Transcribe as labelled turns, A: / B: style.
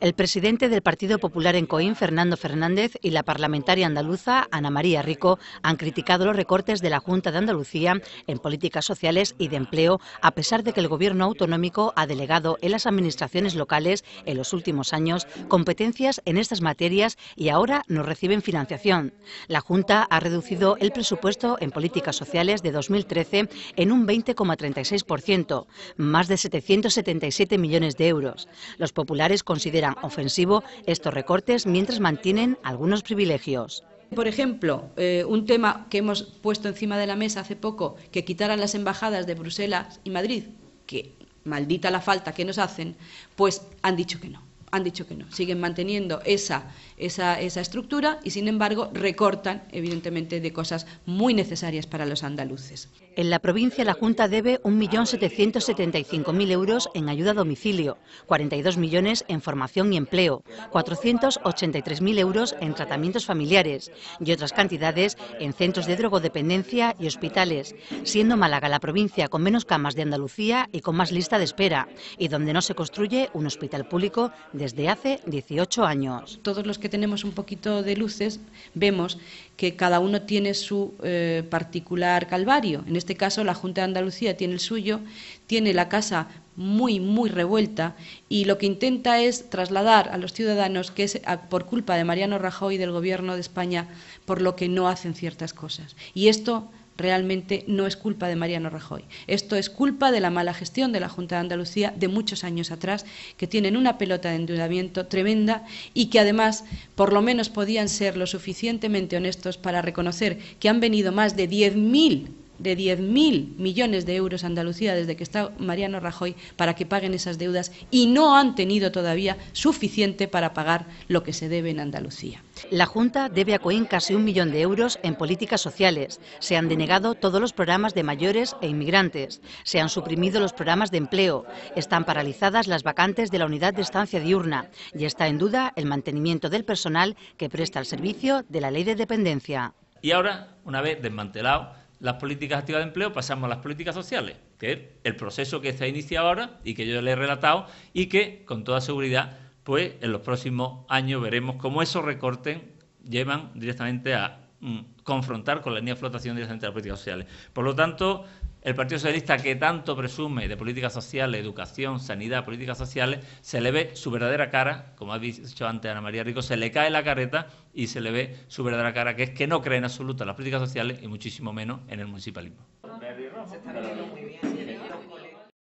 A: El presidente del Partido Popular en Coín, Fernando Fernández, y la parlamentaria andaluza, Ana María Rico, han criticado los recortes de la Junta de Andalucía en políticas sociales y de empleo, a pesar de que el Gobierno autonómico ha delegado en las administraciones locales en los últimos años competencias en estas materias y ahora no reciben financiación. La Junta ha reducido el presupuesto en políticas sociales de 2013 en un 20,36%, más de 777 millones de euros. Los populares consideran ofensivo estos recortes mientras mantienen algunos privilegios. Por
B: ejemplo, eh, un tema que hemos puesto encima de la mesa hace poco, que quitaran las embajadas de Bruselas y Madrid, que maldita la falta que nos hacen, pues han dicho que no han dicho que no, siguen manteniendo esa, esa, estructura y sin embargo recortan
A: evidentemente de cosas muy necesarias para los andaluces. En la provincia la Junta debe 1.775.000 euros en ayuda a domicilio, 42 millones en formación y empleo, 483.000 euros en tratamientos familiares y otras cantidades en centros de drogodependencia y hospitales, siendo Málaga la provincia con menos camas de Andalucía y con más lista de espera, y donde no se construye un hospital público desde hace 18 años. Todos los que tenemos un poquito de luces vemos
B: que cada uno tiene su eh, particular calvario. En este caso, la Junta de Andalucía tiene el suyo, tiene la casa muy, muy revuelta y lo que intenta es trasladar a los ciudadanos que es por culpa de Mariano Rajoy y del Gobierno de España por lo que no hacen ciertas cosas. Y esto realmente no es culpa de Mariano Rajoy. Esto es culpa de la mala gestión de la Junta de Andalucía de muchos años atrás, que tienen una pelota de endeudamiento tremenda y que además por lo menos podían ser lo suficientemente honestos para reconocer que han venido más de 10.000 de 10.000 millones de euros a Andalucía desde que está Mariano Rajoy para que paguen esas deudas y no han tenido todavía
A: suficiente para pagar lo que se debe en Andalucía. La Junta debe a Coín casi un millón de euros en políticas sociales. Se han denegado todos los programas de mayores e inmigrantes. Se han suprimido los programas de empleo. Están paralizadas las vacantes de la unidad de estancia diurna. Y está en duda el mantenimiento del personal que presta el servicio de la ley de dependencia.
C: Y ahora, una vez desmantelado las políticas activas de empleo, pasamos a las políticas sociales, que es el proceso que se ha iniciado ahora y que yo le he relatado y que, con toda seguridad, pues en los próximos años veremos cómo esos recortes llevan directamente a mm, confrontar con la línea de flotación de las políticas sociales. Por lo tanto, el Partido Socialista, que tanto presume de políticas sociales, educación, sanidad, políticas sociales, se le ve su verdadera cara, como ha dicho antes Ana María Rico, se le cae la carreta y se le ve su verdadera cara, que es que no cree en absoluto en las políticas sociales y muchísimo menos en el municipalismo.